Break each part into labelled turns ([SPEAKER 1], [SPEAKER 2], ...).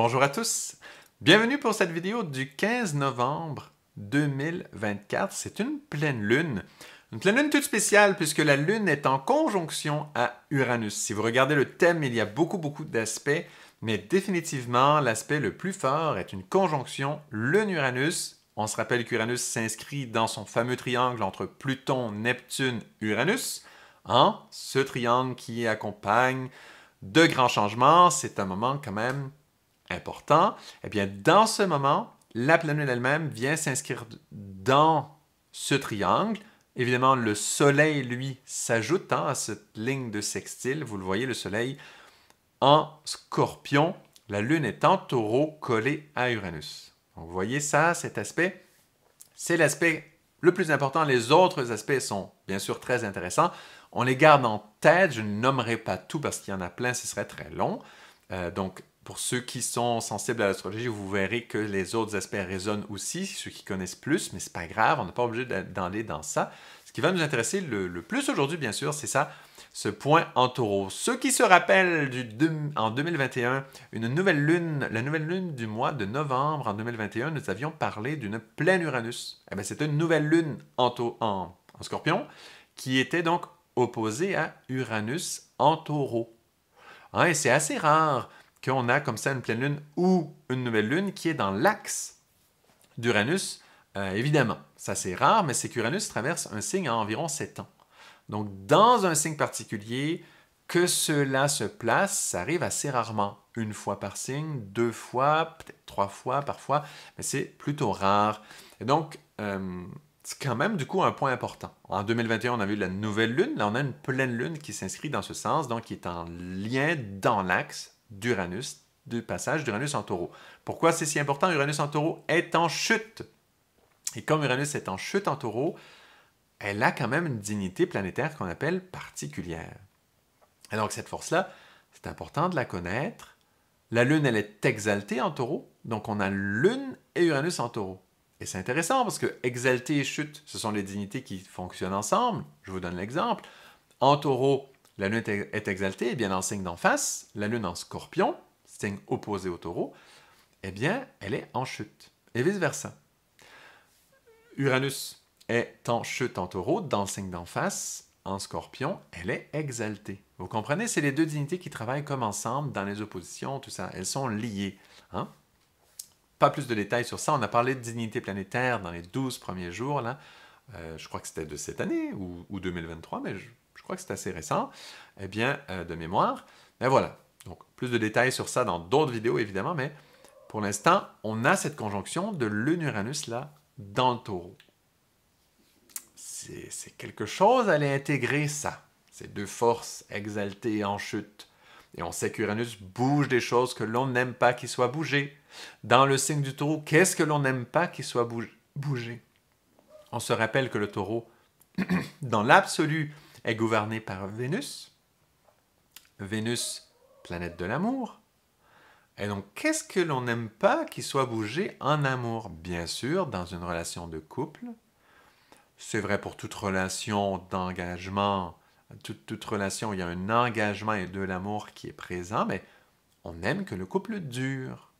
[SPEAKER 1] Bonjour à tous, bienvenue pour cette vidéo du 15 novembre 2024. C'est une pleine lune, une pleine lune toute spéciale puisque la lune est en conjonction à Uranus. Si vous regardez le thème, il y a beaucoup beaucoup d'aspects, mais définitivement l'aspect le plus fort est une conjonction lune-Uranus. On se rappelle qu'Uranus s'inscrit dans son fameux triangle entre Pluton, Neptune, Uranus. Hein? Ce triangle qui accompagne de grands changements, c'est un moment quand même important, et eh bien, dans ce moment, la planète elle-même vient s'inscrire dans ce triangle. Évidemment, le Soleil, lui, s'ajoute hein, à cette ligne de sextile. Vous le voyez, le Soleil en scorpion, la Lune est en taureau collée à Uranus. vous voyez ça, cet aspect, c'est l'aspect le plus important. Les autres aspects sont bien sûr très intéressants. On les garde en tête, je ne nommerai pas tout parce qu'il y en a plein, ce serait très long. Euh, donc, pour ceux qui sont sensibles à l'astrologie, vous verrez que les autres aspects résonnent aussi, ceux qui connaissent plus, mais c'est pas grave, on n'est pas obligé d'aller dans ça. Ce qui va nous intéresser le, plus aujourd'hui, bien sûr, c'est ça, ce point en taureau. Ceux qui se rappellent en 2021, une nouvelle la nouvelle lune du mois de novembre en 2021, nous avions parlé d'une pleine Uranus. Eh C'était une nouvelle lune en, scorpion qui était donc opposée à Uranus en taureau. Hein, et c'est assez rare qu'on a comme ça une pleine lune ou une nouvelle lune qui est dans l'axe d'Uranus, euh, évidemment. Ça, c'est rare, mais c'est qu'Uranus traverse un signe à environ 7 ans. Donc, dans un signe particulier, que cela se place, ça arrive assez rarement. Une fois par signe, deux fois, peut-être trois fois parfois, mais c'est plutôt rare. Et donc, euh, c'est quand même du coup un point important. En 2021, on a vu la nouvelle lune. Là, on a une pleine lune qui s'inscrit dans ce sens, donc qui est en lien dans l'axe d'Uranus, du passage d'Uranus en taureau. Pourquoi c'est si important Uranus en taureau est en chute. Et comme Uranus est en chute en taureau, elle a quand même une dignité planétaire qu'on appelle particulière. Et donc cette force-là, c'est important de la connaître. La Lune, elle est exaltée en taureau, donc on a Lune et Uranus en taureau. Et c'est intéressant parce que exaltée et chute, ce sont les dignités qui fonctionnent ensemble. Je vous donne l'exemple. En taureau, la lune est exaltée, eh bien, dans signe d'en face, la lune en scorpion, signe opposé au taureau, eh bien, elle est en chute. Et vice-versa. Uranus est en chute en taureau, dans le signe d'en face, en scorpion, elle est exaltée. Vous comprenez, c'est les deux dignités qui travaillent comme ensemble dans les oppositions, tout ça. Elles sont liées. Hein. Pas plus de détails sur ça. On a parlé de dignité planétaire dans les 12 premiers jours. Là. Euh, je crois que c'était de cette année ou, ou 2023, mais je, je crois que c'est assez récent, eh bien, euh, de mémoire. Mais voilà, donc plus de détails sur ça dans d'autres vidéos, évidemment, mais pour l'instant, on a cette conjonction de l'Uranus là dans le taureau. C'est quelque chose à aller intégrer, ça. Ces deux forces exaltées en chute. Et on sait qu'Uranus bouge des choses que l'on n'aime pas qu'il soit bougé. Dans le signe du taureau, qu'est-ce que l'on n'aime pas qu'il soit bougé? On se rappelle que le taureau, dans l'absolu, est gouvernée par Vénus. Vénus, planète de l'amour. Et donc, qu'est-ce que l'on n'aime pas qu'il soit bougé en amour Bien sûr, dans une relation de couple. C'est vrai pour toute relation d'engagement. Toute, toute relation, il y a un engagement et de l'amour qui est présent, mais on aime que le couple dure.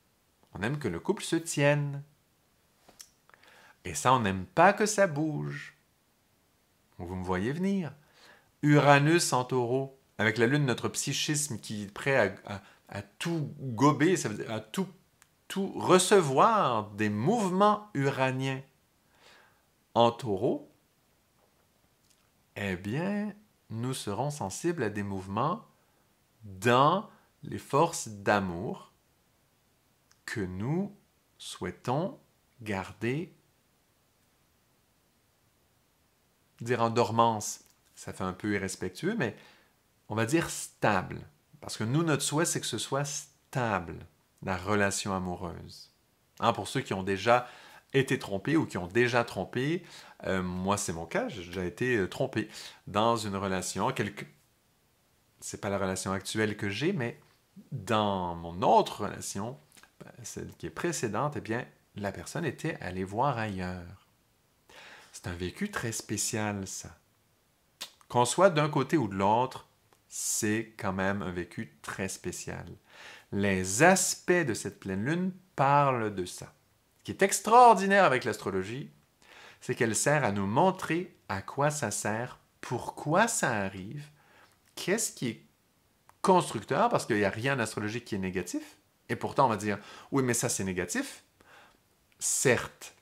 [SPEAKER 1] On aime que le couple se tienne. Et ça, on n'aime pas que ça bouge. Vous me voyez venir. Uranus en taureau, avec la lune, notre psychisme qui est prêt à, tout gober, ça à tout, recevoir des mouvements uraniens en taureau, eh bien, nous serons sensibles à des mouvements dans les forces d'amour que nous souhaitons garder, dire en dormance, ça fait un peu irrespectueux, mais on va dire stable. Parce que nous, notre souhait, c'est que ce soit stable, la relation amoureuse. Hein, pour ceux qui ont déjà été trompés ou qui ont déjà trompé, euh, moi c'est mon cas, j'ai déjà été euh, trompé dans une relation, quelque... c'est pas la relation actuelle que j'ai, mais dans mon autre relation, ben, celle qui est précédente, eh bien, la personne était allée voir ailleurs. C'est un vécu très spécial, ça. Qu'on soit d'un côté ou de l'autre, c'est quand même un vécu très spécial. Les aspects de cette pleine lune parlent de ça. Ce qui est extraordinaire avec l'astrologie, c'est qu'elle sert à nous montrer à quoi ça sert, pourquoi ça arrive, qu'est-ce qui est constructeur, parce qu'il n'y a rien d'astrologique qui est négatif. Et pourtant, on va dire, oui, mais ça, c'est négatif. Certes,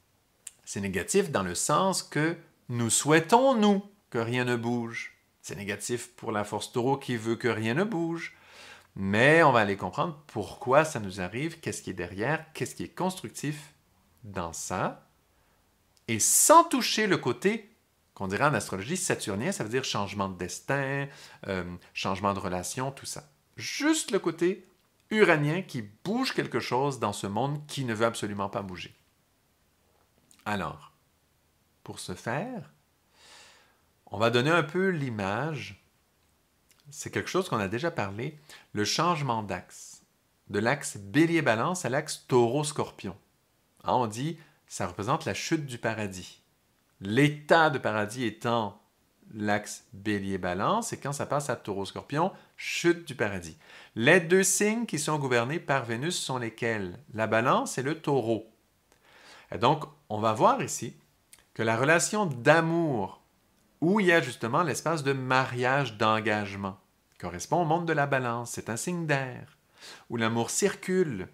[SPEAKER 1] c'est négatif dans le sens que nous souhaitons, nous, que rien ne bouge. C'est négatif pour la force taureau qui veut que rien ne bouge. Mais on va aller comprendre pourquoi ça nous arrive, qu'est-ce qui est derrière, qu'est-ce qui est constructif dans ça. Et sans toucher le côté qu'on dirait en astrologie saturnien, ça veut dire changement de destin, euh, changement de relation, tout ça. Juste le côté uranien qui bouge quelque chose dans ce monde qui ne veut absolument pas bouger. Alors, pour ce faire, on va donner un peu l'image. C'est quelque chose qu'on a déjà parlé, le changement d'axe, de l'axe bélier-balance à l'axe taureau-scorpion. Hein, on dit, ça représente la chute du paradis. L'état de paradis étant l'axe bélier-balance, et quand ça passe à taureau-scorpion, chute du paradis. Les deux signes qui sont gouvernés par Vénus sont lesquels La balance et le taureau. Et donc, on va voir ici que la relation d'amour où il y a justement l'espace de mariage d'engagement, correspond au monde de la balance, c'est un signe d'air, où l'amour circule.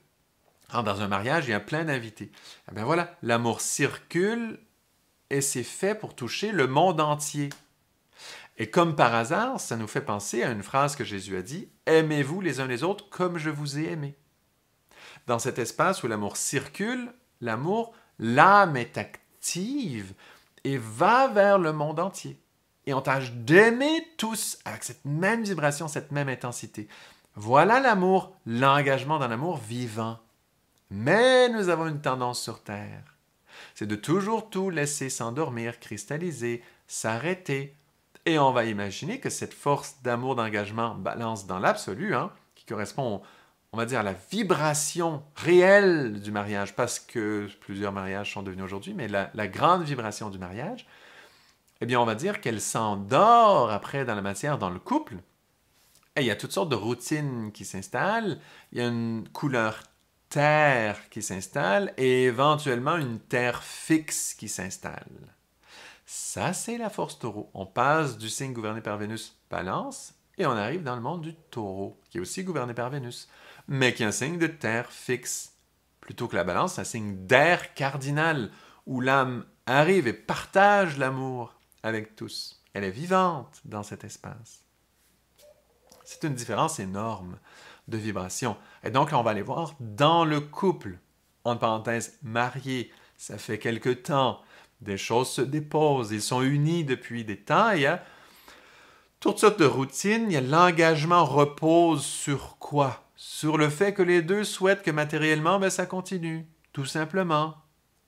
[SPEAKER 1] Ah, dans un mariage, il y a plein d'invités. Eh bien voilà, l'amour circule et c'est fait pour toucher le monde entier. Et comme par hasard, ça nous fait penser à une phrase que Jésus a dit Aimez-vous les uns les autres comme je vous ai aimé. Dans cet espace où l'amour circule, l'amour, l'âme est active, et va vers le monde entier. Et on tâche d'aimer tous avec cette même vibration, cette même intensité. Voilà l'amour, l'engagement d'un amour vivant. Mais nous avons une tendance sur Terre. C'est de toujours tout laisser s'endormir, cristalliser, s'arrêter. Et on va imaginer que cette force d'amour, d'engagement balance dans l'absolu, hein, qui correspond on va dire, la vibration réelle du mariage, parce que plusieurs mariages sont devenus aujourd'hui, mais la, grande vibration du mariage, eh bien, on va dire qu'elle s'endort après dans la matière, dans le couple. Et il y a toutes sortes de routines qui s'installent. Il y a une couleur terre qui s'installe et éventuellement une terre fixe qui s'installe. Ça, c'est la force taureau. On passe du signe gouverné par Vénus, balance, et on arrive dans le monde du taureau, qui est aussi gouverné par Vénus mais qui est un signe de terre fixe. Plutôt que la balance, un signe d'air cardinal, où l'âme arrive et partage l'amour avec tous. Elle est vivante dans cet espace. C'est une différence énorme de vibration. Et donc, on va aller voir dans le couple, en parenthèse, marié, ça fait quelque temps, des choses se déposent, ils sont unis depuis des temps, il y a toutes sortes de routines, l'engagement repose sur quoi sur le fait que les deux souhaitent que matériellement, ben, ça continue, tout simplement.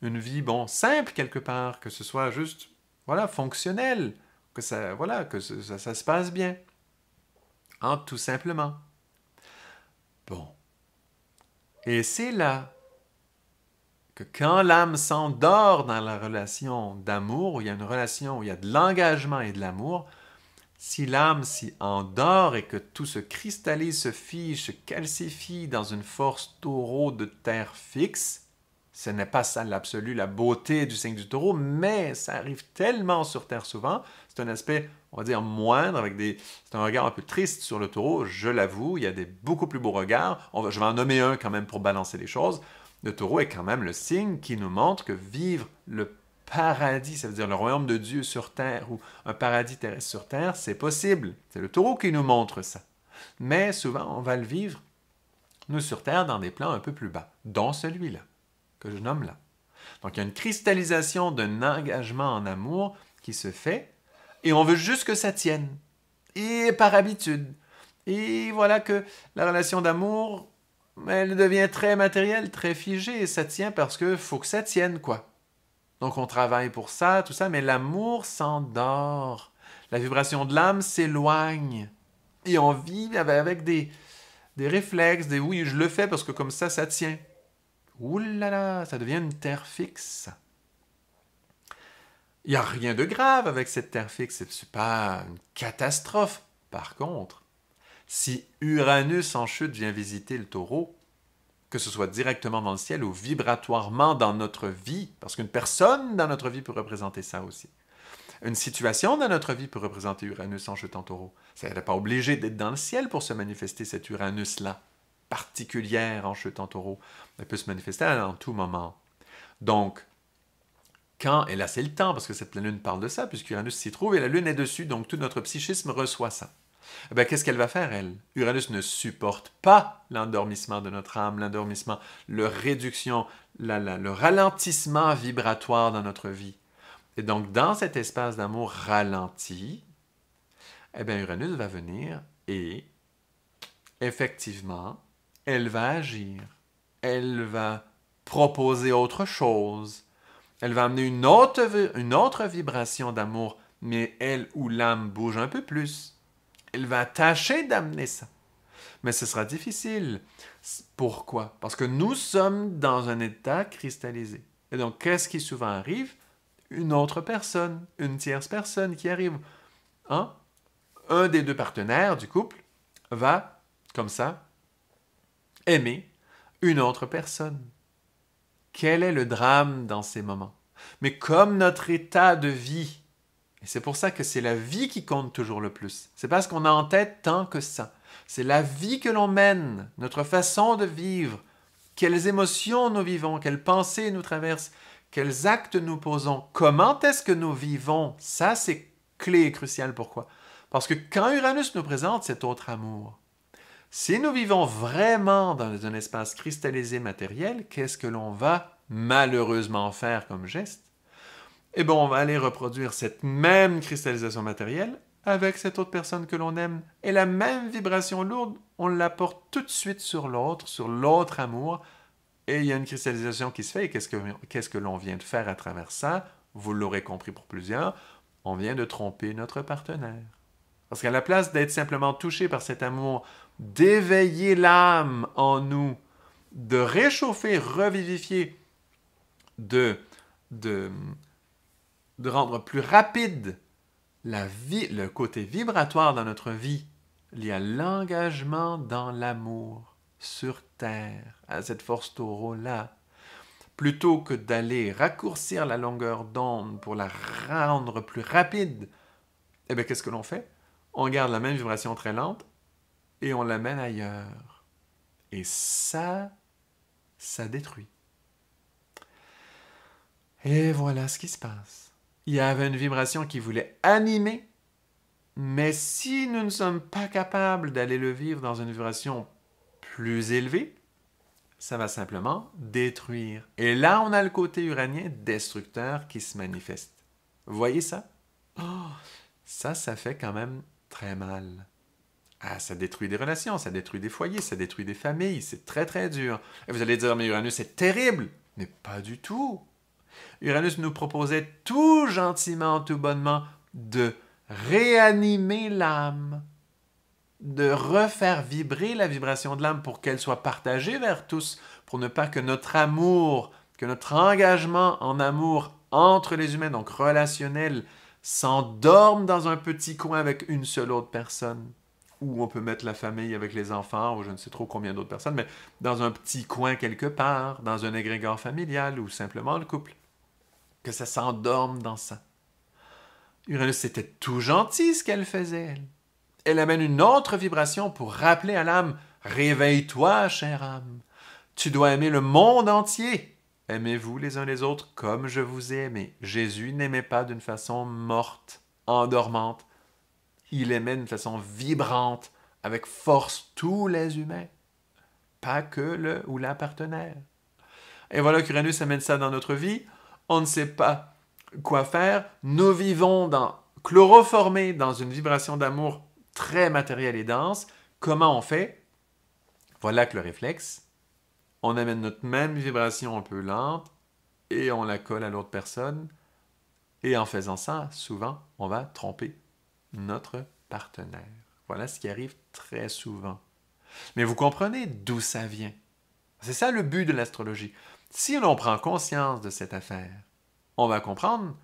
[SPEAKER 1] Une vie, bon, simple quelque part, que ce soit juste, voilà, fonctionnel, que ça, voilà, que ça, se passe bien. Hein, tout simplement. Bon. Et c'est là que quand l'âme s'endort dans la relation d'amour, où il y a une relation où il y a de l'engagement et de l'amour, si l'âme s'y endort et que tout se cristallise, se fige, se calcifie dans une force taureau de terre fixe, ce n'est pas ça l'absolu, la beauté du signe du taureau, mais ça arrive tellement sur terre souvent, c'est un aspect, on va dire, moindre, avec des, c'est un regard un peu triste sur le taureau, je l'avoue, il y a des beaucoup plus beaux regards, je vais en nommer un quand même pour balancer les choses. Le taureau est quand même le signe qui nous montre que vivre le paradis, ça veut dire le royaume de Dieu sur terre ou un paradis terrestre sur terre, c'est possible. C'est le taureau qui nous montre ça. Mais souvent, on va le vivre, nous sur terre, dans des plans un peu plus bas, dont celui-là, que je nomme là. Donc il y a une cristallisation d'un engagement en amour qui se fait, et on veut juste que ça tienne, et par habitude. Et voilà que la relation d'amour, elle devient très matérielle, très figée, et ça tient parce que faut que ça tienne, quoi. Donc on travaille pour ça, tout ça, mais l'amour s'endort. La vibration de l'âme s'éloigne. Et on vit avec des, des réflexes, des oui, je le fais parce que comme ça, ça tient. Ouh là là, ça devient une terre fixe. Il n'y a rien de grave avec cette terre fixe, n'est pas une catastrophe. Par contre, si Uranus en chute vient visiter le taureau, que ce soit directement dans le ciel ou vibratoirement dans notre vie, parce qu'une personne dans notre vie peut représenter ça aussi. Une situation dans notre vie peut représenter Uranus en jetant taureau. Ça n'est pas obligé d'être dans le ciel pour se manifester cette Uranus-là, particulière en jetant taureau. Elle peut se manifester en tout moment. Donc, quand, et là c'est le temps, parce que cette lune parle de ça, puisque Uranus s'y trouve et la lune est dessus, donc tout notre psychisme reçoit ça. Eh qu'est-ce qu'elle va faire, elle? Uranus ne supporte pas l'endormissement de notre âme, l'endormissement, le réduction, le ralentissement vibratoire dans notre vie. Et donc, dans cet espace d'amour ralenti, eh bien, Uranus va venir et, effectivement, elle va agir. Elle va proposer autre chose. Elle va amener une autre vibration d'amour, mais elle ou l'âme bouge un peu plus elle va tâcher d'amener ça. Mais ce sera difficile. Pourquoi? Parce que nous sommes dans un état cristallisé. Et donc, qu'est-ce qui souvent arrive? Une autre personne, une tierce personne qui arrive. Hein? Un des deux partenaires du couple va, comme ça, aimer une autre personne. Quel est le drame dans ces moments? Mais comme notre état de vie c'est pour ça que c'est la vie qui compte toujours le plus. C'est parce qu'on a en tête tant que ça. C'est la vie que l'on mène, notre façon de vivre, quelles émotions nous vivons, quelles pensées nous traversent, quels actes nous posons, comment est-ce que nous vivons. Ça, c'est clé et crucial. Pourquoi Parce que quand Uranus nous présente cet autre amour, si nous vivons vraiment dans un espace cristallisé matériel, qu'est-ce que l'on va malheureusement faire comme geste et eh bon, on va aller reproduire cette même cristallisation matérielle avec cette autre personne que l'on aime. Et la même vibration lourde, on la porte tout de suite sur l'autre, sur l'autre amour. Et il y a une cristallisation qui se fait. Et qu'est-ce que, l'on vient de faire à travers ça Vous l'aurez compris pour plusieurs, on vient de tromper notre partenaire. Parce qu'à la place d'être simplement touché par cet amour, d'éveiller l'âme en nous, de réchauffer, revivifier, de, de de rendre plus rapide la vie, le côté vibratoire dans notre vie, lié à l'engagement dans l'amour sur Terre, à cette force taureau-là, plutôt que d'aller raccourcir la longueur d'onde pour la rendre plus rapide, eh bien, qu'est-ce que l'on fait? On garde la même vibration très lente et on l'amène ailleurs. Et ça, ça détruit. Et voilà ce qui se passe. Il y avait une vibration qui voulait animer, mais si nous ne sommes pas capables d'aller le vivre dans une vibration plus élevée, ça va simplement détruire. Et là, on a le côté uranien destructeur qui se manifeste. Vous voyez ça? Oh, ça, ça fait quand même très mal. Ah, ça détruit des relations, ça détruit des foyers, ça détruit des familles, c'est très très dur. Et vous allez dire, mais Uranus, c'est terrible! Mais pas du tout! Uranus nous proposait tout gentiment, tout bonnement, de réanimer l'âme, de refaire vibrer la vibration de l'âme pour qu'elle soit partagée vers tous, pour ne pas que notre amour, que notre engagement en amour entre les humains, donc relationnel, s'endorme dans un petit coin avec une seule autre personne. Ou on peut mettre la famille avec les enfants, ou je ne sais trop combien d'autres personnes, mais dans un petit coin quelque part, dans un égrégore familial ou simplement le couple que ça s'endorme dans ça. Uranus, c'était tout gentil ce qu'elle faisait, elle. amène une autre vibration pour rappeler à l'âme Réveille-toi, chère âme. Tu dois aimer le monde entier. Aimez-vous les uns les autres comme je vous ai aimé. Jésus n'aimait pas d'une façon morte, endormante. Il aimait d'une façon vibrante, avec force, tous les humains. Pas que le ou la partenaire. Et voilà qu'Uranus amène ça dans notre vie on ne sait pas quoi faire, nous vivons dans, chloroformé dans une vibration d'amour très matérielle et dense, comment on fait Voilà que le réflexe, on amène notre même vibration un peu lente et on la colle à l'autre personne. Et en faisant ça, souvent, on va tromper notre partenaire. Voilà ce qui arrive très souvent. Mais vous comprenez d'où ça vient. C'est ça le but de l'astrologie. Si l'on prend conscience de cette affaire, on va comprendre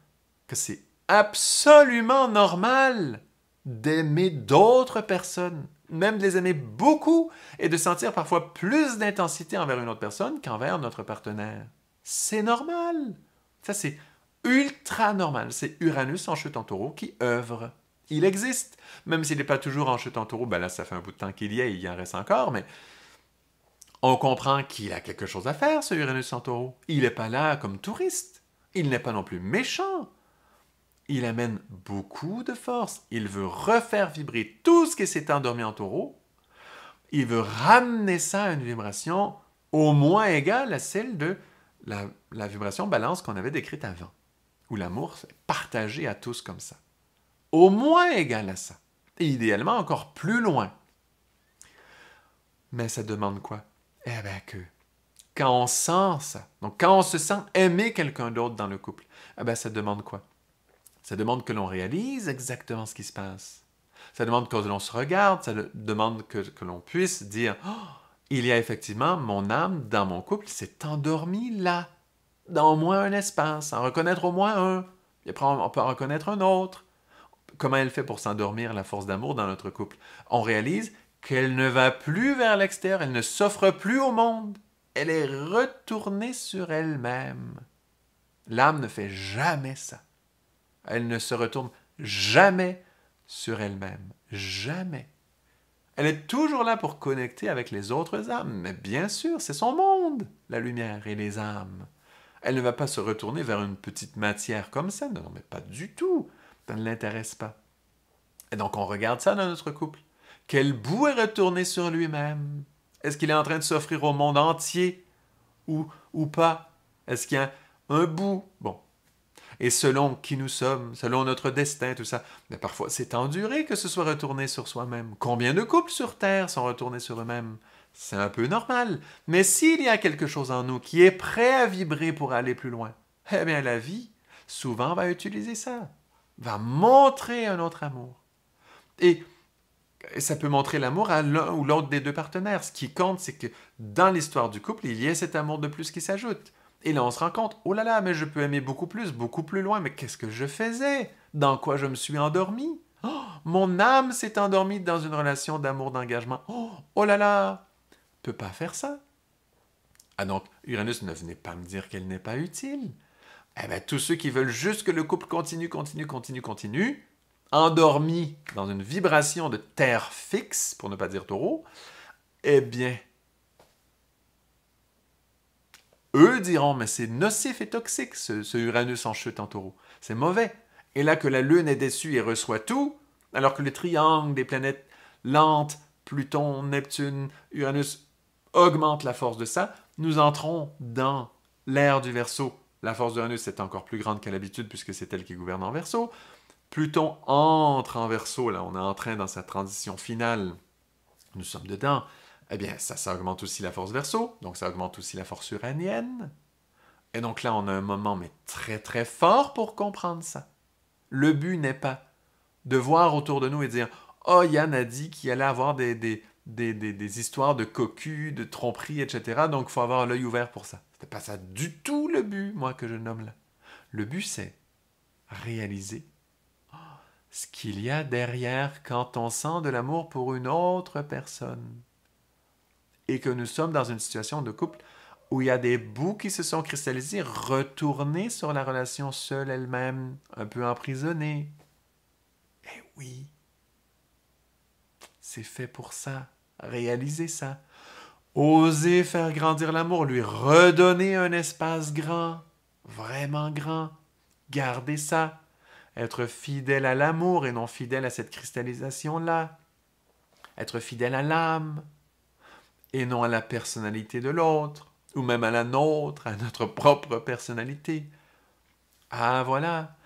[SPEAKER 1] que c'est absolument normal d'aimer d'autres personnes, même de les aimer beaucoup et de sentir parfois plus d'intensité envers une autre personne qu'envers notre partenaire. C'est normal. Ça, c'est ultra normal. C'est Uranus en chute en taureau qui œuvre. Il existe. Même s'il n'est pas toujours en chute en taureau, ben là, ça fait un bout de temps qu'il y est, il y en reste encore, mais on comprend qu'il a quelque chose à faire, ce Uranus en taureau. Il n'est pas là comme touriste. Il n'est pas non plus méchant. Il amène beaucoup de force. Il veut refaire vibrer tout ce qui s'est endormi en taureau. Il veut ramener ça à une vibration au moins égale à celle de la, vibration balance qu'on avait décrite avant, où l'amour est partagé à tous comme ça. Au moins égale à ça. Et idéalement encore plus loin. Mais ça demande quoi eh bien que, Quand on sent ça, donc quand on se sent aimer quelqu'un d'autre dans le couple, eh bien, ça demande quoi Ça demande que l'on réalise exactement ce qui se passe. Ça demande que l'on se regarde, ça demande que, l'on puisse dire oh, il y a effectivement mon âme dans mon couple s'est endormie là, dans au moins un espace, en reconnaître au moins un. Et après, on peut en reconnaître un autre. Comment elle fait pour s'endormir, la force d'amour dans notre couple On réalise qu'elle ne va plus vers l'extérieur, elle ne s'offre plus au monde, elle est retournée sur elle-même. L'âme ne fait jamais ça. Elle ne se retourne jamais sur elle-même, jamais. Elle est toujours là pour connecter avec les autres âmes, mais bien sûr, c'est son monde, la lumière et les âmes. Elle ne va pas se retourner vers une petite matière comme ça, non, mais pas du tout, ça ne l'intéresse pas. Et donc on regarde ça dans notre couple. Quel bout est retourné sur lui-même? Est-ce qu'il est en train de s'offrir au monde entier ou, ou pas? Est-ce qu'il y a un bout? Bon. Et selon qui nous sommes, selon notre destin, tout ça, mais parfois c'est enduré que ce soit retourné sur soi-même. Combien de couples sur Terre sont retournés sur eux-mêmes? C'est un peu normal. Mais s'il y a quelque chose en nous qui est prêt à vibrer pour aller plus loin, eh bien la vie, souvent, va utiliser ça, va montrer un autre amour. Et ça peut montrer l'amour à l'un ou l'autre des deux partenaires. Ce qui compte, c'est que dans l'histoire du couple, il y a cet amour de plus qui s'ajoute. Et là, on se rend compte, oh là là, mais je peux aimer beaucoup plus, beaucoup plus loin, mais qu'est-ce que je faisais Dans quoi je me suis endormi oh, Mon âme s'est endormie dans une relation d'amour, d'engagement. Oh, oh là là Peut pas faire ça. Ah donc, Uranus ne venait pas me dire qu'elle n'est pas utile. Eh bien, tous ceux qui veulent juste que le couple continue, continue, continue, continue, endormi dans une vibration de terre fixe, pour ne pas dire taureau, eh bien, eux diront, mais c'est nocif et toxique, ce, ce, Uranus en chute en taureau. C'est mauvais. Et là que la Lune est déçue et reçoit tout, alors que le triangle des planètes lentes, Pluton, Neptune, Uranus, augmente la force de ça, nous entrons dans l'ère du verso. La force d'Uranus est encore plus grande qu'à l'habitude puisque c'est elle qui gouverne en verso. Pluton entre en verso, là on est en train dans sa transition finale, nous sommes dedans, eh bien ça, ça augmente aussi la force verso, donc ça augmente aussi la force uranienne. Et donc là on a un moment mais très très fort pour comprendre ça. Le but n'est pas de voir autour de nous et dire « Oh, Yann a dit qu'il allait avoir des, des, histoires de cocu, de tromperie, etc. Donc il faut avoir l'œil ouvert pour ça. » C'était pas ça du tout le but, moi, que je nomme là. Le but, c'est réaliser ce qu'il y a derrière quand on sent de l'amour pour une autre personne et que nous sommes dans une situation de couple où il y a des bouts qui se sont cristallisés, retournés sur la relation seule elle-même, un peu emprisonnée. Eh oui, c'est fait pour ça, réaliser ça. Oser faire grandir l'amour, lui redonner un espace grand, vraiment grand. Gardez ça, être fidèle à l'amour et non fidèle à cette cristallisation-là, être fidèle à l'âme et non à la personnalité de l'autre, ou même à la nôtre, à notre propre personnalité. Ah voilà,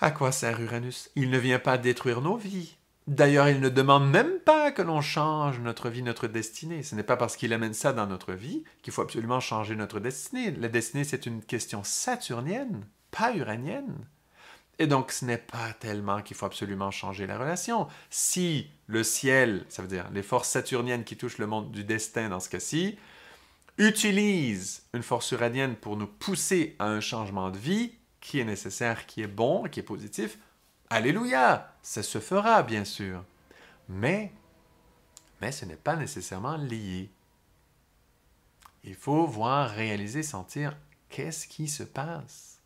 [SPEAKER 1] à quoi sert Uranus Il ne vient pas détruire nos vies. D'ailleurs, il ne demande même pas que l'on change notre vie, notre destinée. Ce n'est pas parce qu'il amène ça dans notre vie qu'il faut absolument changer notre destinée. La destinée, c'est une question saturnienne, pas uranienne. Et donc, ce n'est pas tellement qu'il faut absolument changer la relation. Si le ciel, ça veut dire les forces saturniennes qui touchent le monde du destin dans ce cas-ci, utilisent une force uranienne pour nous pousser à un changement de vie qui est nécessaire, qui est bon, qui est positif, alléluia, ça se fera bien sûr. Mais, mais ce n'est pas nécessairement lié. Il faut voir, réaliser, sentir qu'est-ce qui se passe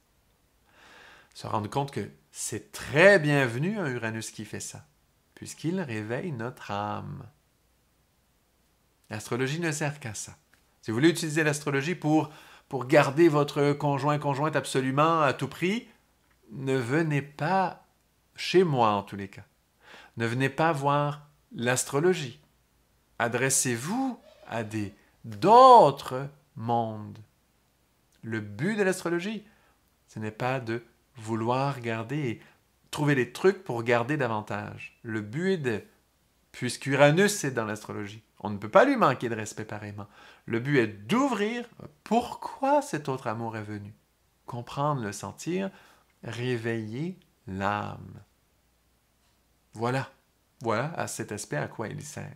[SPEAKER 1] se rendre compte que c'est très bienvenu un Uranus qui fait ça, puisqu'il réveille notre âme. L'astrologie ne sert qu'à ça. Si vous voulez utiliser l'astrologie pour, pour garder votre conjoint, conjointe absolument à tout prix, ne venez pas chez moi en tous les cas. Ne venez pas voir l'astrologie. Adressez-vous à des d'autres mondes. Le but de l'astrologie, ce n'est pas de vouloir garder et trouver des trucs pour garder davantage. Le but est de, puisque est dans l'astrologie, on ne peut pas lui manquer de respect pareillement. Le but est d'ouvrir pourquoi cet autre amour est venu, comprendre, le sentir, réveiller l'âme. Voilà, voilà à cet aspect à quoi il sert.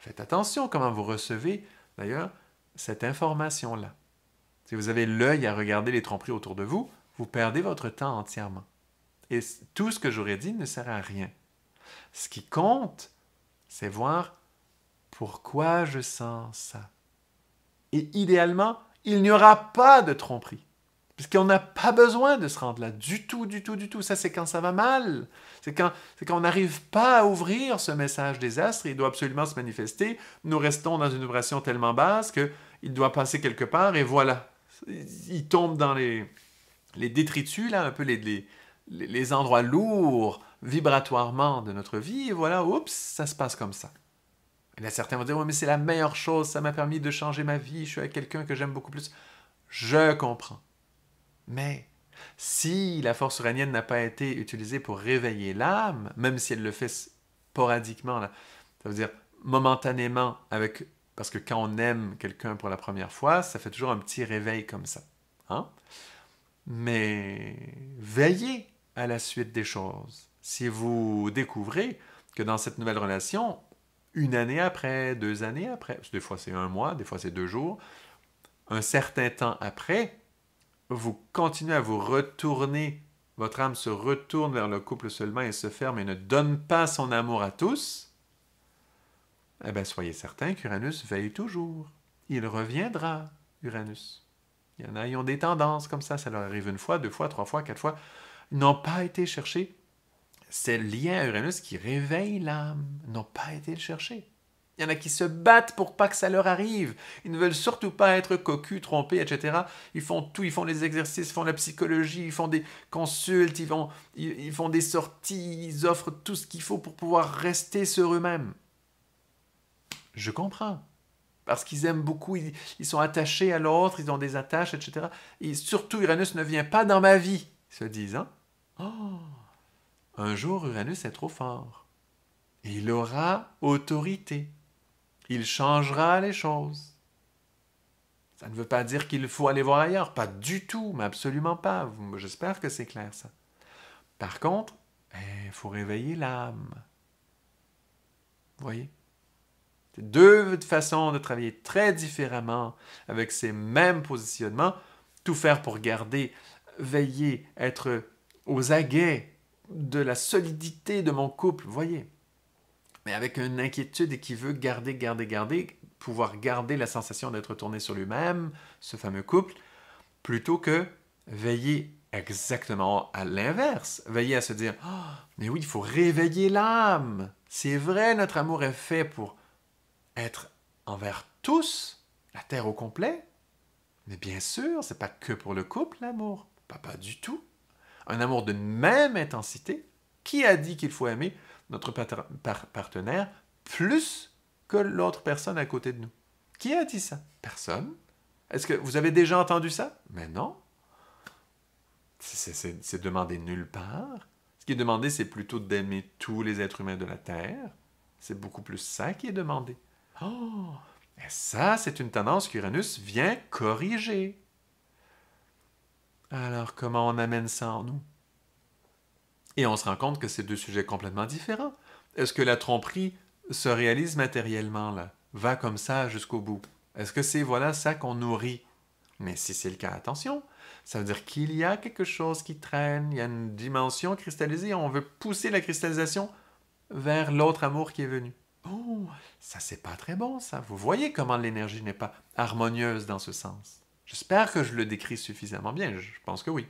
[SPEAKER 1] Faites attention comment vous recevez, d'ailleurs, cette information-là. Si vous avez l'œil à regarder les tromperies autour de vous, vous perdez votre temps entièrement. Et tout ce que j'aurais dit ne sert à rien. Ce qui compte, c'est voir pourquoi je sens ça. Et idéalement, il n'y aura pas de tromperie. Puisqu'on n'a pas besoin de se rendre là du tout, du tout, du tout. Ça, c'est quand ça va mal. C'est quand, quand on n'arrive pas à ouvrir ce message des astres il doit absolument se manifester. Nous restons dans une vibration tellement basse qu'il doit passer quelque part et voilà. Il tombe dans les, les détritus, là, un peu les, les, les endroits lourds vibratoirement de notre vie, voilà, oups, ça se passe comme ça. Et là, certains vont dire, oui, mais c'est la meilleure chose, ça m'a permis de changer ma vie, je suis avec quelqu'un que j'aime beaucoup plus. Je comprends. Mais si la force uranienne n'a pas été utilisée pour réveiller l'âme, même si elle le fait sporadiquement, là, ça veut dire momentanément, avec, parce que quand on aime quelqu'un pour la première fois, ça fait toujours un petit réveil comme ça. Hein? mais veillez à la suite des choses. Si vous découvrez que dans cette nouvelle relation, une année après, deux années après, des fois c'est un mois, des fois c'est deux jours, un certain temps après, vous continuez à vous retourner, votre âme se retourne vers le couple seulement et se ferme et ne donne pas son amour à tous, eh bien soyez certain qu'Uranus veille toujours. Il reviendra, Uranus. Il y en a, ils ont des tendances comme ça, ça leur arrive une fois, deux fois, trois fois, quatre fois. Ils n'ont pas été chercher le lien à Uranus qui réveille l'âme. n'ont pas été cherchés. Il y en a qui se battent pour pas que ça leur arrive. Ils ne veulent surtout pas être cocus, trompés, etc. Ils font tout, ils font les exercices, ils font la psychologie, ils font des consultes, ils font des sorties, ils offrent tout ce qu'il faut pour pouvoir rester sur eux-mêmes. Je comprends parce qu'ils aiment beaucoup, ils, sont attachés à l'autre, ils ont des attaches, etc. Et surtout, Uranus ne vient pas dans ma vie, se disant. Hein. Oh, un jour, Uranus est trop fort. Il aura autorité. Il changera les choses. Ça ne veut pas dire qu'il faut aller voir ailleurs, pas du tout, mais absolument pas. J'espère que c'est clair ça. Par contre, il faut réveiller l'âme. Vous voyez deux façons de travailler très différemment avec ces mêmes positionnements. Tout faire pour garder, veiller, être aux aguets de la solidité de mon couple, voyez. Mais avec une inquiétude qui veut garder, garder, garder, pouvoir garder la sensation d'être tourné sur lui-même, ce fameux couple, plutôt que veiller exactement à l'inverse. Veiller à se dire oh, mais oui, il faut réveiller l'âme. C'est vrai, notre amour est fait pour être envers tous, la terre au complet. Mais bien sûr, c'est pas que pour le couple, l'amour. Pas, du tout. Un amour de même intensité. Qui a dit qu'il faut aimer notre partenaire plus que l'autre personne à côté de nous? Qui a dit ça? Personne. Est-ce que vous avez déjà entendu ça? Mais non. C'est demandé nulle part. Ce qui est demandé, c'est plutôt d'aimer tous les êtres humains de la Terre. C'est beaucoup plus ça qui est demandé. Oh, ça, c'est une tendance qu'Uranus vient corriger. Alors, comment on amène ça en nous Et on se rend compte que c'est deux sujets complètement différents. Est-ce que la tromperie se réalise matériellement, là Va comme ça jusqu'au bout Est-ce que c'est voilà ça qu'on nourrit Mais si c'est le cas, attention Ça veut dire qu'il y a quelque chose qui traîne, il y a une dimension cristallisée, on veut pousser la cristallisation vers l'autre amour qui est venu ça c'est pas très bon ça. Vous voyez comment l'énergie n'est pas harmonieuse dans ce sens. J'espère que je le décris suffisamment bien, je pense que oui.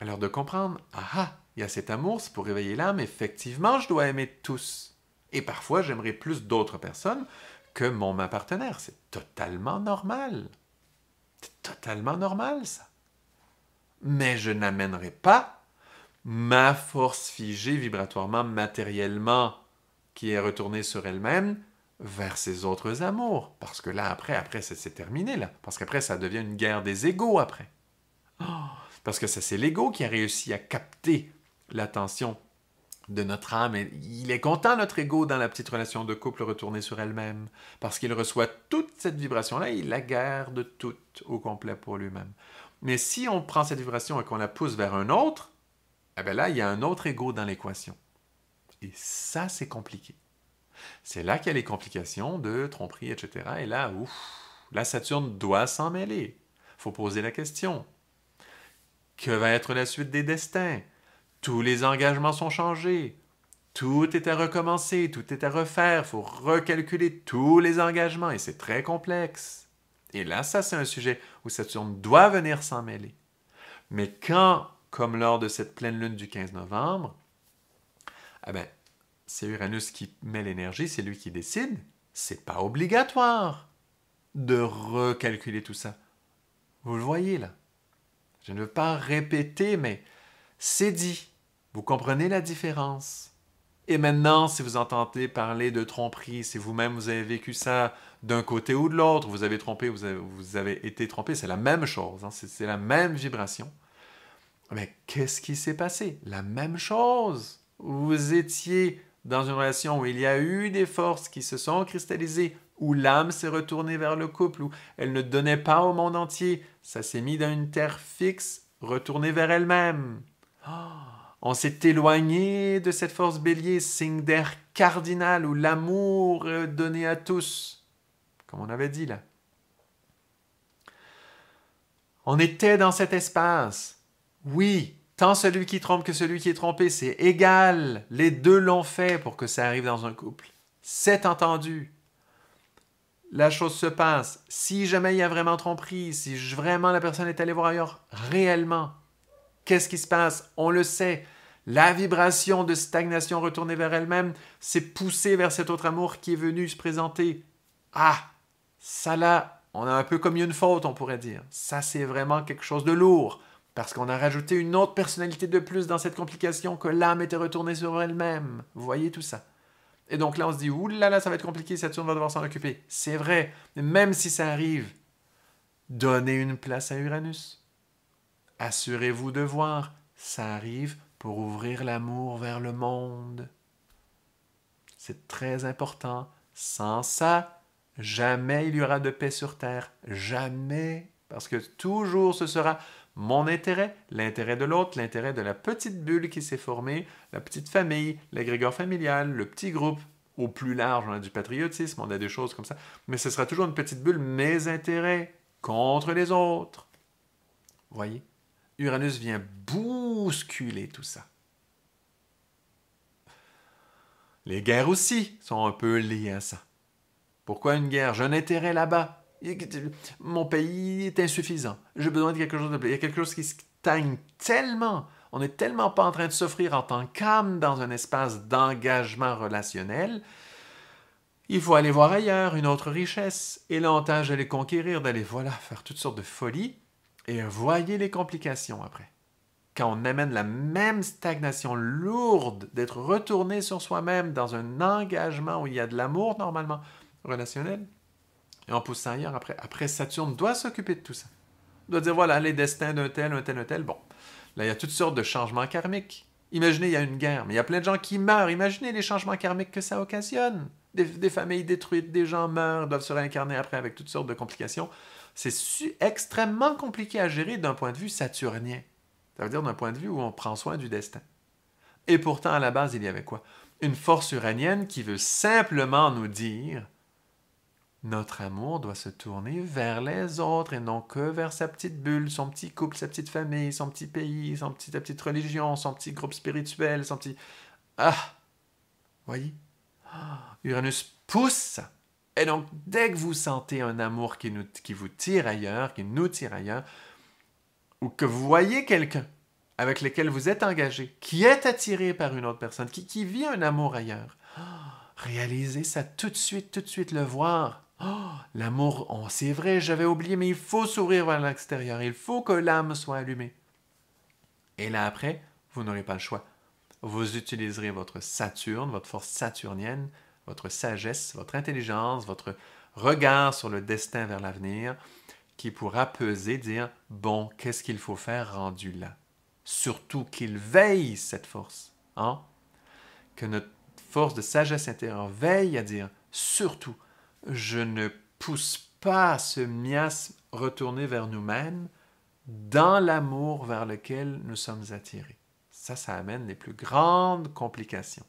[SPEAKER 1] Alors de comprendre, ah ah, il y a cet amour, c'est pour réveiller l'âme, effectivement je dois aimer tous. Et parfois j'aimerais plus d'autres personnes que mon ma partenaire, c'est totalement normal. C'est totalement normal ça. Mais je n'amènerai pas ma force figée vibratoirement, matériellement, qui est retournée sur elle-même vers ses autres amours. Parce que là, après, après, c'est terminé, là. Parce qu'après, ça devient une guerre des égaux, après. Oh! parce que ça, c'est l'ego qui a réussi à capter l'attention de notre âme. Et il est content, notre ego, dans la petite relation de couple retournée sur elle-même. Parce qu'il reçoit toute cette vibration-là, il la garde toute au complet pour lui-même. Mais si on prend cette vibration et qu'on la pousse vers un autre, eh ben là, il y a un autre ego dans l'équation. Et ça, c'est compliqué. C'est là qu'il y a les complications de tromperie, etc. Et là, ouf, la Saturne doit s'en mêler. faut poser la question. Que va être la suite des destins? Tous les engagements sont changés. Tout est à recommencer, tout est à refaire, faut recalculer tous les engagements et c'est très complexe. Et là, ça, c'est un sujet où Saturne doit venir s'en mêler. Mais quand, comme lors de cette pleine lune du 15 novembre, eh ben, c'est Uranus qui met l'énergie, c'est lui qui décide. C'est pas obligatoire de recalculer tout ça. Vous le voyez là. Je ne veux pas répéter, mais c'est dit. Vous comprenez la différence. Et maintenant, si vous entendez parler de tromperie, si vous-même vous avez vécu ça d'un côté ou de l'autre, vous avez trompé, vous avez, été trompé, c'est la même chose, hein. c'est la même vibration. Mais qu'est-ce qui s'est passé La même chose vous étiez dans une relation où il y a eu des forces qui se sont cristallisées, où l'âme s'est retournée vers le couple, où elle ne donnait pas au monde entier, ça s'est mis dans une terre fixe, retournée vers elle-même. Oh, on s'est éloigné de cette force bélier, signe d'air cardinal où l'amour est donné à tous, comme on avait dit là. On était dans cet espace. Oui, Tant celui qui trompe que celui qui est trompé, c'est égal. Les deux l'ont fait pour que ça arrive dans un couple. C'est entendu. La chose se passe. Si jamais il y a vraiment tromperie, si vraiment la personne est allée voir ailleurs, réellement, qu'est-ce qui se passe On le sait. La vibration de stagnation retournée vers elle-même s'est poussée vers cet autre amour qui est venu se présenter. Ah, ça là, on a un peu commis une faute, on pourrait dire. Ça, c'est vraiment quelque chose de lourd. Parce qu'on a rajouté une autre personnalité de plus dans cette complication, que l'âme était retournée sur elle-même. Vous voyez tout ça. Et donc là, on se dit, oulala, là ça va être compliqué, Saturne va devoir s'en occuper. C'est vrai, même si ça arrive, donnez une place à Uranus. Assurez-vous de voir, ça arrive pour ouvrir l'amour vers le monde. C'est très important. Sans ça, jamais il y aura de paix sur Terre. Jamais. Parce que toujours ce sera mon intérêt, l'intérêt de l'autre, l'intérêt de la petite bulle qui s'est formée, la petite famille, l'agrégor familial, le petit groupe, au plus large, on a du patriotisme, on a des choses comme ça, mais ce sera toujours une petite bulle, mes intérêts contre les autres. Voyez, Uranus vient bousculer tout ça. Les guerres aussi sont un peu liées à ça. Pourquoi une guerre J'ai un intérêt là-bas, mon pays est insuffisant. J'ai besoin de quelque chose de plus. Il y a quelque chose qui stagne tellement. On n'est tellement pas en train de s'offrir en tant qu'âme dans un espace d'engagement relationnel. Il faut aller voir ailleurs une autre richesse. Et là, on les d'aller conquérir, d'aller, voilà, faire toutes sortes de folies. Et voyez les complications après. Quand on amène la même stagnation lourde d'être retourné sur soi-même dans un engagement où il y a de l'amour normalement relationnel, et on pousse ça ailleurs après. Après, Saturne doit s'occuper de tout ça. Il doit dire voilà, les destins d'un tel, un tel, un tel. Bon, là, il y a toutes sortes de changements karmiques. Imaginez, il y a une guerre, mais il y a plein de gens qui meurent. Imaginez les changements karmiques que ça occasionne. Des, des familles détruites, des gens meurent, doivent se réincarner après avec toutes sortes de complications. C'est extrêmement compliqué à gérer d'un point de vue saturnien. Ça veut dire d'un point de vue où on prend soin du destin. Et pourtant, à la base, il y avait quoi Une force uranienne qui veut simplement nous dire notre amour doit se tourner vers les autres et non que vers sa petite bulle, son petit couple, sa petite famille, son petit pays, son petit, sa petite religion, son petit groupe spirituel, son petit... Ah Voyez ah, Uranus pousse Et donc, dès que vous sentez un amour qui, nous, qui vous tire ailleurs, qui nous tire ailleurs, ou que vous voyez quelqu'un avec lequel vous êtes engagé, qui est attiré par une autre personne, qui, qui vit un amour ailleurs, ah, réalisez ça tout de suite, tout de suite, le voir Oh, l'amour, oh, c'est vrai, j'avais oublié, mais il faut sourire vers l'extérieur, il faut que l'âme soit allumée. Et là après, vous n'aurez pas le choix. Vous utiliserez votre Saturne, votre force saturnienne, votre sagesse, votre intelligence, votre regard sur le destin vers l'avenir, qui pourra peser, dire, bon, qu'est-ce qu'il faut faire rendu là Surtout qu'il veille cette force, hein? que notre force de sagesse intérieure veille à dire, surtout, je ne pousse pas ce miasme retourné vers nous-mêmes dans l'amour vers lequel nous sommes attirés. Ça, ça amène les plus grandes complications.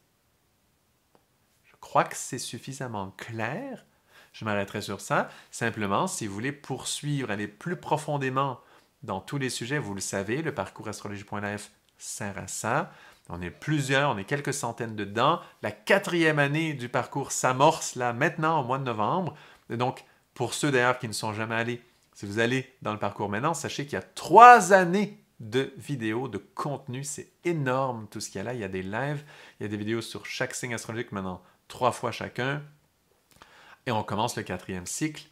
[SPEAKER 1] Je crois que c'est suffisamment clair. Je m'arrêterai sur ça. Simplement, si vous voulez poursuivre, aller plus profondément dans tous les sujets, vous le savez, le parcours astrologie.life sert à ça. On est plusieurs, on est quelques centaines dedans. La quatrième année du parcours s'amorce là maintenant au mois de novembre. Et donc, pour ceux d'ailleurs qui ne sont jamais allés, si vous allez dans le parcours maintenant, sachez qu'il y a trois années de vidéos, de contenu. C'est énorme tout ce qu'il y a là. Il y a des lives, il y a des vidéos sur chaque signe astrologique maintenant, trois fois chacun. Et on commence le quatrième cycle,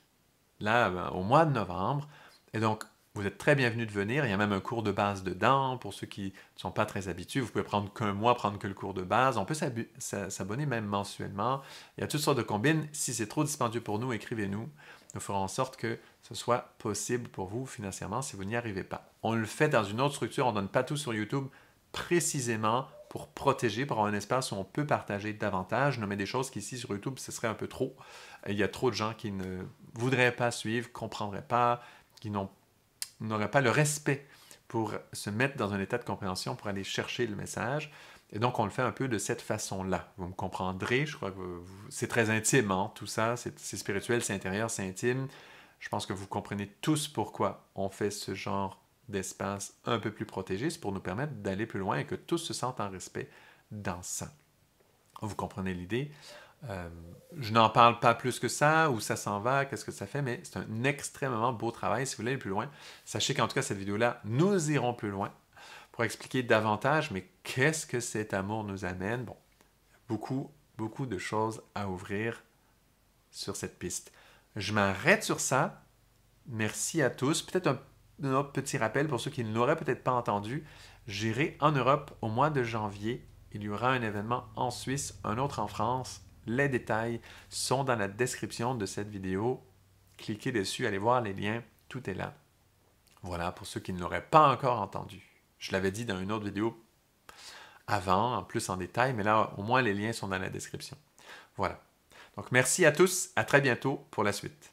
[SPEAKER 1] là, ben, au mois de novembre. Et donc, vous êtes très bienvenus de venir. Il y a même un cours de base dedans. Pour ceux qui ne sont pas très habitués, vous pouvez prendre qu'un mois, prendre que le cours de base. On peut s'abonner même mensuellement. Il y a toutes sortes de combines. Si c'est trop dispendieux pour nous, écrivez-nous. Nous ferons en sorte que ce soit possible pour vous financièrement si vous n'y arrivez pas. On le fait dans une autre structure. On ne donne pas tout sur YouTube précisément pour protéger, pour avoir un espace où on peut partager davantage. nommer des choses qu'ici sur YouTube, ce serait un peu trop. Il y a trop de gens qui ne voudraient pas suivre, comprendraient pas, qui n'ont pas n'aura pas le respect pour se mettre dans un état de compréhension, pour aller chercher le message. Et donc, on le fait un peu de cette façon-là. Vous me comprendrez, je crois que c'est très intime, hein, tout ça, c'est spirituel, c'est intérieur, c'est intime. Je pense que vous comprenez tous pourquoi on fait ce genre d'espace un peu plus protégé, c'est pour nous permettre d'aller plus loin et que tous se sentent en respect dans ça. Vous comprenez l'idée? Euh, je n'en parle pas plus que ça, où ça s'en va, qu'est-ce que ça fait, mais c'est un extrêmement beau travail. Si vous voulez aller plus loin, sachez qu'en tout cas, cette vidéo-là, nous irons plus loin pour expliquer davantage, mais qu'est-ce que cet amour nous amène Bon, beaucoup, beaucoup de choses à ouvrir sur cette piste. Je m'arrête sur ça. Merci à tous. Peut-être un, un autre petit rappel pour ceux qui ne l'auraient peut-être pas entendu. J'irai en Europe au mois de janvier. Il y aura un événement en Suisse, un autre en France, les détails sont dans la description de cette vidéo. Cliquez dessus, allez voir les liens, tout est là. Voilà pour ceux qui ne l'auraient pas encore entendu. Je l'avais dit dans une autre vidéo avant, en plus en détail, mais là, au moins les liens sont dans la description. Voilà. Donc, merci à tous, à très bientôt pour la suite.